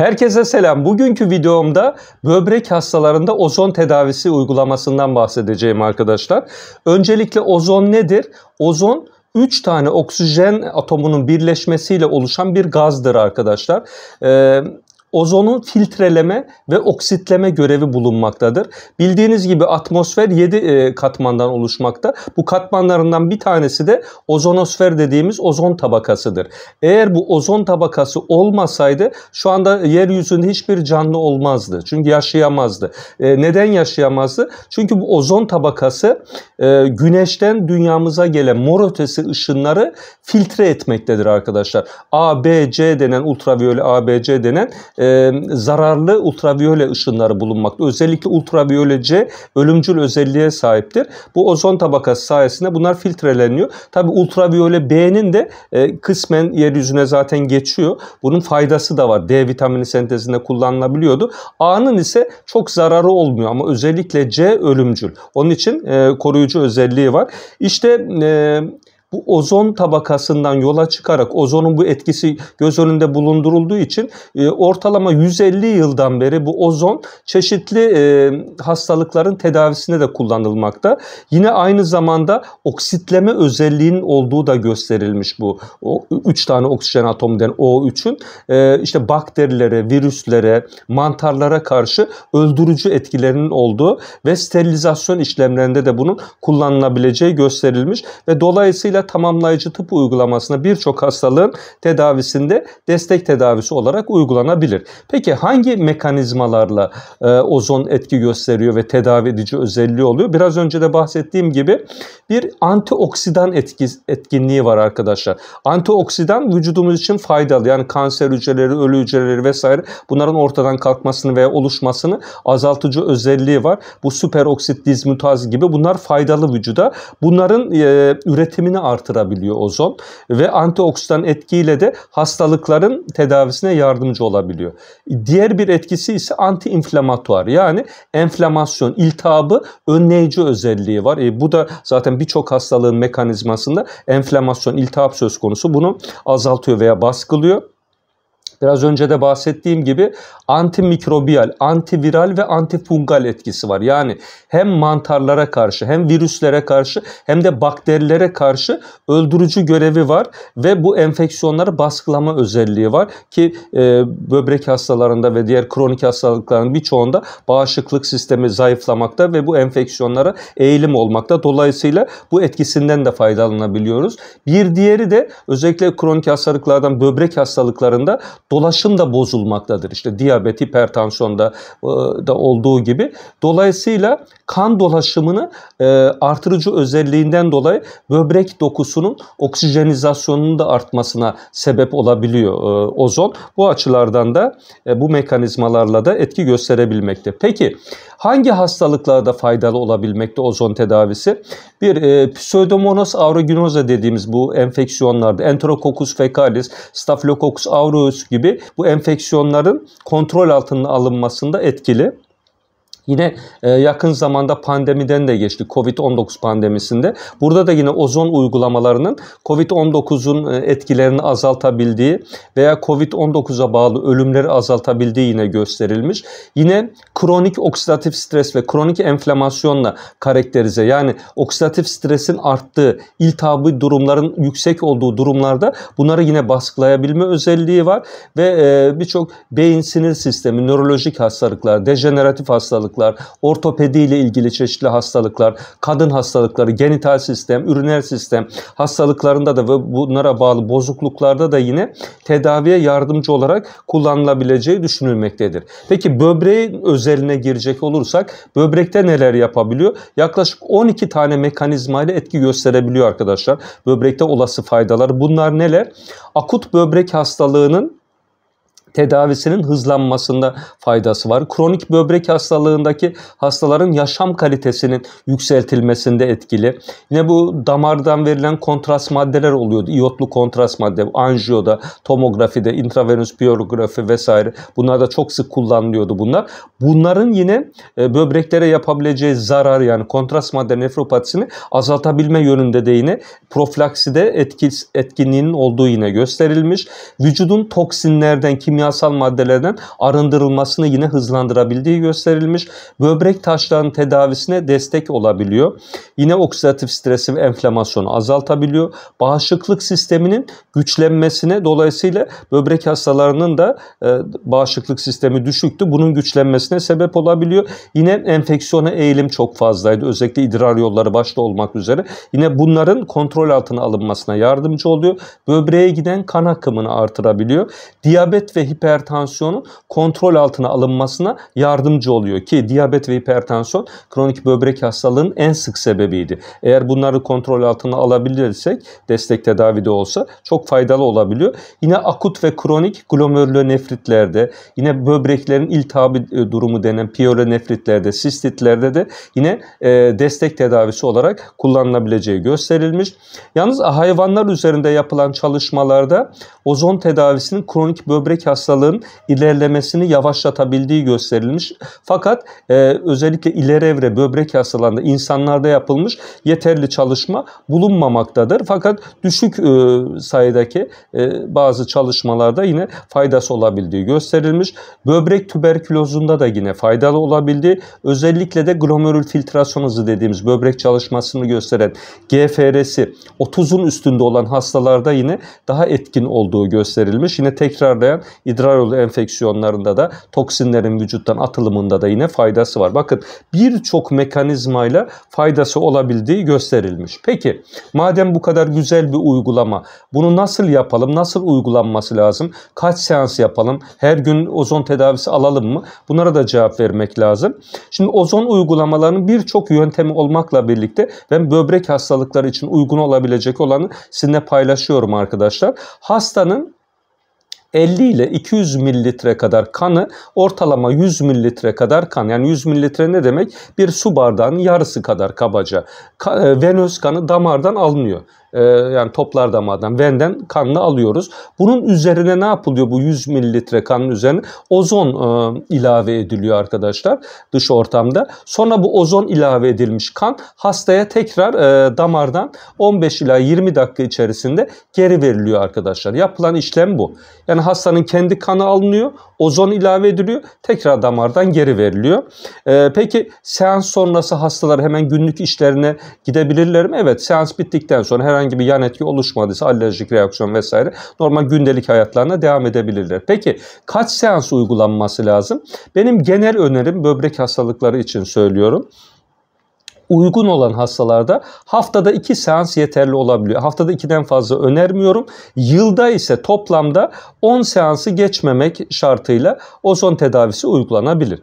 Herkese selam. Bugünkü videomda böbrek hastalarında ozon tedavisi uygulamasından bahsedeceğim arkadaşlar. Öncelikle ozon nedir? Ozon 3 tane oksijen atomunun birleşmesiyle oluşan bir gazdır arkadaşlar. Ee, ozonun filtreleme ve oksitleme görevi bulunmaktadır. Bildiğiniz gibi atmosfer 7 e, katmandan oluşmakta. Bu katmanlarından bir tanesi de ozonosfer dediğimiz ozon tabakasıdır. Eğer bu ozon tabakası olmasaydı şu anda yeryüzünde hiçbir canlı olmazdı. Çünkü yaşayamazdı. E, neden yaşayamazdı? Çünkü bu ozon tabakası e, güneşten dünyamıza gelen mor ötesi ışınları filtre etmektedir arkadaşlar. A, B, C denen ultraviyole A, B, C denen e, zararlı ultraviyole ışınları bulunmakta. Özellikle ultraviyole C ölümcül özelliğe sahiptir. Bu ozon tabakası sayesinde bunlar filtreleniyor. Tabi ultraviyole B'nin de e, kısmen yeryüzüne zaten geçiyor. Bunun faydası da var. D vitamini sentezinde kullanılabiliyordu. A'nın ise çok zararı olmuyor ama özellikle C ölümcül. Onun için e, koruyucu özelliği var. İşte e, bu ozon tabakasından yola çıkarak ozonun bu etkisi göz önünde bulundurulduğu için e, ortalama 150 yıldan beri bu ozon çeşitli e, hastalıkların tedavisine de kullanılmakta. Yine aynı zamanda oksitleme özelliğinin olduğu da gösterilmiş bu. O, üç tane oksijen den O3'ün e, işte bakterilere, virüslere, mantarlara karşı öldürücü etkilerinin olduğu ve sterilizasyon işlemlerinde de bunun kullanılabileceği gösterilmiş ve dolayısıyla dolayısıyla tamamlayıcı tıp uygulamasına birçok hastalığın tedavisinde destek tedavisi olarak uygulanabilir. Peki hangi mekanizmalarla e, ozon etki gösteriyor ve tedavi edici özelliği oluyor? Biraz önce de bahsettiğim gibi bir antioksidan etki, etkinliği var arkadaşlar. Antioksidan vücudumuz için faydalı. Yani kanser hücreleri, ölü hücreleri vesaire bunların ortadan kalkmasını veya oluşmasını azaltıcı özelliği var. Bu süperoksit dizmutaz gibi bunlar faydalı vücuda. Bunların e, üretimini artırabiliyor ozon ve antioksidan etkiyle de hastalıkların tedavisine yardımcı olabiliyor. Diğer bir etkisi ise antiinflamatuar yani enflamasyon, iltihabı önleyici özelliği var. E, bu da zaten birçok hastalığın mekanizmasında enflamasyon, iltihap söz konusu bunu azaltıyor veya baskılıyor. Biraz önce de bahsettiğim gibi antimikrobiyal, antiviral ve antifungal etkisi var. Yani hem mantarlara karşı hem virüslere karşı hem de bakterilere karşı öldürücü görevi var ve bu enfeksiyonları baskılama özelliği var ki e, böbrek hastalarında ve diğer kronik hastalıkların birçoğunda bağışıklık sistemi zayıflamakta ve bu enfeksiyonlara eğilim olmakta. Dolayısıyla bu etkisinden de faydalanabiliyoruz. Bir diğeri de özellikle kronik hastalıklardan böbrek hastalıklarında dolaşım da bozulmaktadır. İşte diyabet, hipertansiyonda e, da olduğu gibi. Dolayısıyla kan dolaşımını e, artırıcı özelliğinden dolayı böbrek dokusunun oksijenizasyonunun da artmasına sebep olabiliyor e, ozon. Bu açılardan da bu mekanizmalarla da etki gösterebilmekte. Peki hangi hastalıklarda faydalı olabilmekte ozon tedavisi? Bir pseudomonas aeruginosa dediğimiz bu enfeksiyonlarda enterokokus fecalis, staphylococcus aureus gibi gibi bu enfeksiyonların kontrol altına alınmasında etkili. Yine e, yakın zamanda pandemiden de geçti Covid-19 pandemisinde. Burada da yine ozon uygulamalarının Covid-19'un e, etkilerini azaltabildiği veya Covid-19'a bağlı ölümleri azaltabildiği yine gösterilmiş. Yine kronik oksidatif stres ve kronik enflamasyonla karakterize yani oksidatif stresin arttığı, iltihabı durumların yüksek olduğu durumlarda bunları yine baskılayabilme özelliği var ve e, birçok beyin sinir sistemi, nörolojik hastalıklar, dejeneratif hastalıklar hastalıklar, ortopediyle ilgili çeşitli hastalıklar, kadın hastalıkları, genital sistem, üriner sistem hastalıklarında da ve bunlara bağlı bozukluklarda da yine tedaviye yardımcı olarak kullanılabileceği düşünülmektedir. Peki böbreğin özeline girecek olursak böbrekte neler yapabiliyor? Yaklaşık 12 tane mekanizma ile etki gösterebiliyor arkadaşlar. Böbrekte olası faydalar bunlar neler? Akut böbrek hastalığının tedavisinin hızlanmasında faydası var. Kronik böbrek hastalığındaki hastaların yaşam kalitesinin yükseltilmesinde etkili. Yine bu damardan verilen kontrast maddeler oluyordu. İyotlu kontrast madde, anjiyoda, tomografide, intravenöz biyografi vesaire. Bunlar da çok sık kullanılıyordu bunlar. Bunların yine e, böbreklere yapabileceği zarar yani kontrast madde nefropatisini azaltabilme yönünde de yine profilakside etkinliğinin olduğu yine gösterilmiş. Vücudun toksinlerden, kimya kimyasal maddelerden arındırılmasını yine hızlandırabildiği gösterilmiş. Böbrek taşlarının tedavisine destek olabiliyor. Yine oksidatif stresi ve enflamasyonu azaltabiliyor. Bağışıklık sisteminin güçlenmesine dolayısıyla böbrek hastalarının da e, bağışıklık sistemi düşüktü. Bunun güçlenmesine sebep olabiliyor. Yine enfeksiyona eğilim çok fazlaydı. Özellikle idrar yolları başta olmak üzere. Yine bunların kontrol altına alınmasına yardımcı oluyor. Böbreğe giden kan akımını artırabiliyor. Diyabet ve hipertansiyonun kontrol altına alınmasına yardımcı oluyor ki diyabet ve hipertansiyon kronik böbrek hastalığının en sık sebebiydi. Eğer bunları kontrol altına alabilirsek destek tedavi de olsa çok faydalı olabiliyor. Yine akut ve kronik glomerülonefritlerde yine böbreklerin iltihabı e, durumu denen piyolonefritlerde, sistitlerde de yine e, destek tedavisi olarak kullanılabileceği gösterilmiş. Yalnız hayvanlar üzerinde yapılan çalışmalarda ozon tedavisinin kronik böbrek hastalığı hastalığın ilerlemesini yavaşlatabildiği gösterilmiş. Fakat e, özellikle ileri evre böbrek hastalarında insanlarda yapılmış yeterli çalışma bulunmamaktadır. Fakat düşük e, sayıdaki e, bazı çalışmalarda yine faydası olabildiği gösterilmiş. Böbrek tüberkülozunda da yine faydalı olabildiği özellikle de glomerül filtrasyon hızı dediğimiz böbrek çalışmasını gösteren GFR'si 30'un üstünde olan hastalarda yine daha etkin olduğu gösterilmiş. Yine tekrarlayan idrar yolu enfeksiyonlarında da toksinlerin vücuttan atılımında da yine faydası var. Bakın birçok mekanizmayla faydası olabildiği gösterilmiş. Peki madem bu kadar güzel bir uygulama bunu nasıl yapalım? Nasıl uygulanması lazım? Kaç seans yapalım? Her gün ozon tedavisi alalım mı? Bunlara da cevap vermek lazım. Şimdi ozon uygulamalarının birçok yöntemi olmakla birlikte ben böbrek hastalıkları için uygun olabilecek olanı sizinle paylaşıyorum arkadaşlar. Hastanın 50 ile 200 mililitre kadar kanı ortalama 100 mililitre kadar kan yani 100 mililitre ne demek? Bir su bardağının yarısı kadar kabaca. E, venöz kanı damardan alınıyor. Ee, yani toplarda damardan, Ven'den kanını alıyoruz. Bunun üzerine ne yapılıyor bu 100 mililitre kanın üzerine? Ozon e, ilave ediliyor arkadaşlar dış ortamda. Sonra bu ozon ilave edilmiş kan hastaya tekrar e, damardan 15 ila 20 dakika içerisinde geri veriliyor arkadaşlar. Yapılan işlem bu. Yani hastanın kendi kanı alınıyor, ozon ilave ediliyor, tekrar damardan geri veriliyor. E, peki seans sonrası hastalar hemen günlük işlerine gidebilirler mi? Evet seans bittikten sonra herhangi herhangi bir yan etki oluşmadıysa alerjik reaksiyon vesaire normal gündelik hayatlarına devam edebilirler. Peki kaç seans uygulanması lazım? Benim genel önerim böbrek hastalıkları için söylüyorum uygun olan hastalarda haftada 2 seans yeterli olabiliyor. Haftada 2'den fazla önermiyorum. Yılda ise toplamda 10 seansı geçmemek şartıyla ozon tedavisi uygulanabilir.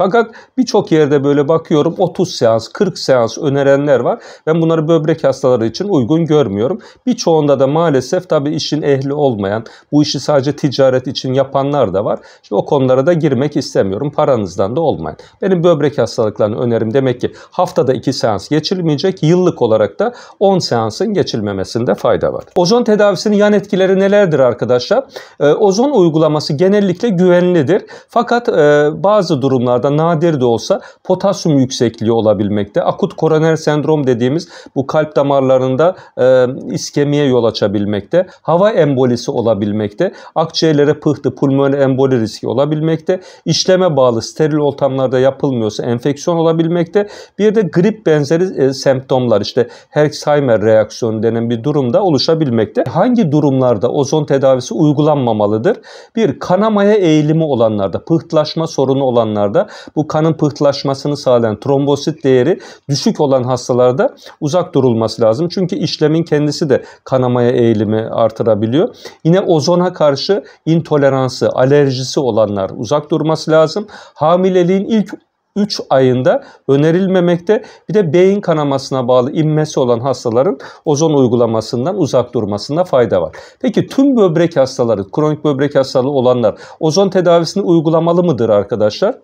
Fakat birçok yerde böyle bakıyorum 30 seans, 40 seans önerenler var. Ben bunları böbrek hastaları için uygun görmüyorum. Birçoğunda da maalesef tabii işin ehli olmayan, bu işi sadece ticaret için yapanlar da var. İşte o konulara da girmek istemiyorum. Paranızdan da olmayın. Benim böbrek hastalıklarını önerim demek ki haftada 2 seans geçilmeyecek. Yıllık olarak da 10 seansın geçilmemesinde fayda var. Ozon tedavisinin yan etkileri nelerdir arkadaşlar? Ee, ozon uygulaması genellikle güvenlidir. Fakat e, bazı durumlarda hatta nadir de olsa potasyum yüksekliği olabilmekte. Akut koroner sendrom dediğimiz bu kalp damarlarında e, iskemiye yol açabilmekte. Hava embolisi olabilmekte. Akciğerlere pıhtı, pulmoner emboli riski olabilmekte. İşleme bağlı steril ortamlarda yapılmıyorsa enfeksiyon olabilmekte. Bir de grip benzeri e, semptomlar işte Herxheimer reaksiyonu denen bir durumda oluşabilmekte. Hangi durumlarda ozon tedavisi uygulanmamalıdır? Bir kanamaya eğilimi olanlarda, pıhtılaşma sorunu olanlarda bu kanın pıhtılaşmasını sağlayan trombosit değeri düşük olan hastalarda uzak durulması lazım. Çünkü işlemin kendisi de kanamaya eğilimi artırabiliyor. Yine ozona karşı intoleransı, alerjisi olanlar uzak durması lazım. Hamileliğin ilk 3 ayında önerilmemekte. Bir de beyin kanamasına bağlı inmesi olan hastaların ozon uygulamasından uzak durmasında fayda var. Peki tüm böbrek hastaları, kronik böbrek hastalığı olanlar ozon tedavisini uygulamalı mıdır arkadaşlar?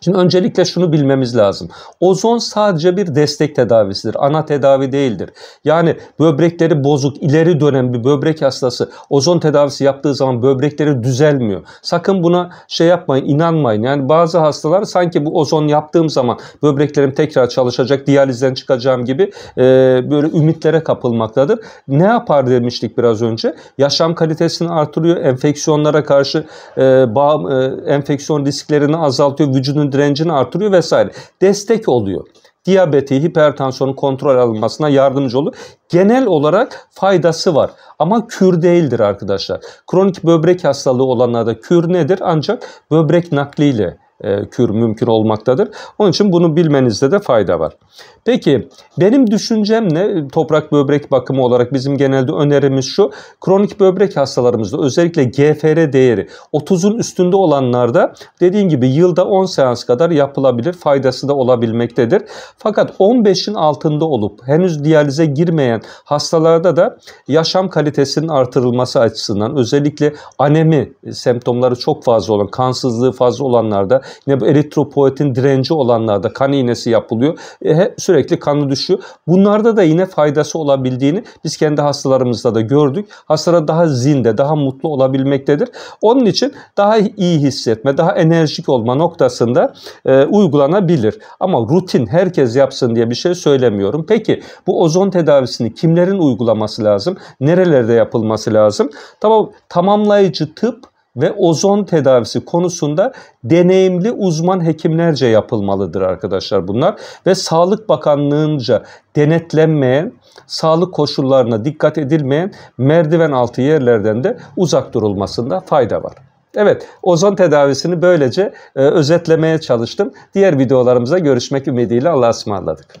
Şimdi öncelikle şunu bilmemiz lazım. Ozon sadece bir destek tedavisidir. Ana tedavi değildir. Yani böbrekleri bozuk, ileri dönem bir böbrek hastası ozon tedavisi yaptığı zaman böbrekleri düzelmiyor. Sakın buna şey yapmayın, inanmayın. Yani bazı hastalar sanki bu ozon yaptığım zaman böbreklerim tekrar çalışacak, diyalizden çıkacağım gibi e, böyle ümitlere kapılmaktadır. Ne yapar demiştik biraz önce? Yaşam kalitesini artırıyor, enfeksiyonlara karşı e, bağ, e, enfeksiyon risklerini azaltıyor, vücudun inanın direncini artırıyor vesaire. Destek oluyor. Diyabeti, hipertansiyonun kontrol alınmasına yardımcı olur. Genel olarak faydası var ama kür değildir arkadaşlar. Kronik böbrek hastalığı olanlarda kür nedir? Ancak böbrek nakliyle e, kür mümkün olmaktadır. Onun için bunu bilmenizde de fayda var. Peki benim düşüncem ne? Toprak böbrek bakımı olarak bizim genelde önerimiz şu. Kronik böbrek hastalarımızda özellikle GFR değeri 30'un üstünde olanlarda dediğim gibi yılda 10 seans kadar yapılabilir. Faydası da olabilmektedir. Fakat 15'in altında olup henüz diyalize girmeyen hastalarda da yaşam kalitesinin artırılması açısından özellikle anemi semptomları çok fazla olan, kansızlığı fazla olanlarda Yine bu eritropoetin direnci olanlarda kan iğnesi yapılıyor. E, sürekli kanı düşüyor. Bunlarda da yine faydası olabildiğini biz kendi hastalarımızda da gördük. Hastalar daha zinde, daha mutlu olabilmektedir. Onun için daha iyi hissetme, daha enerjik olma noktasında e, uygulanabilir. Ama rutin herkes yapsın diye bir şey söylemiyorum. Peki bu ozon tedavisini kimlerin uygulaması lazım? Nerelerde yapılması lazım? Tamam tamamlayıcı tıp ve ozon tedavisi konusunda deneyimli uzman hekimlerce yapılmalıdır arkadaşlar bunlar. Ve Sağlık Bakanlığı'nca denetlenmeyen, sağlık koşullarına dikkat edilmeyen merdiven altı yerlerden de uzak durulmasında fayda var. Evet, ozon tedavisini böylece e, özetlemeye çalıştım. Diğer videolarımıza görüşmek ümidiyle Allah'a ısmarladık.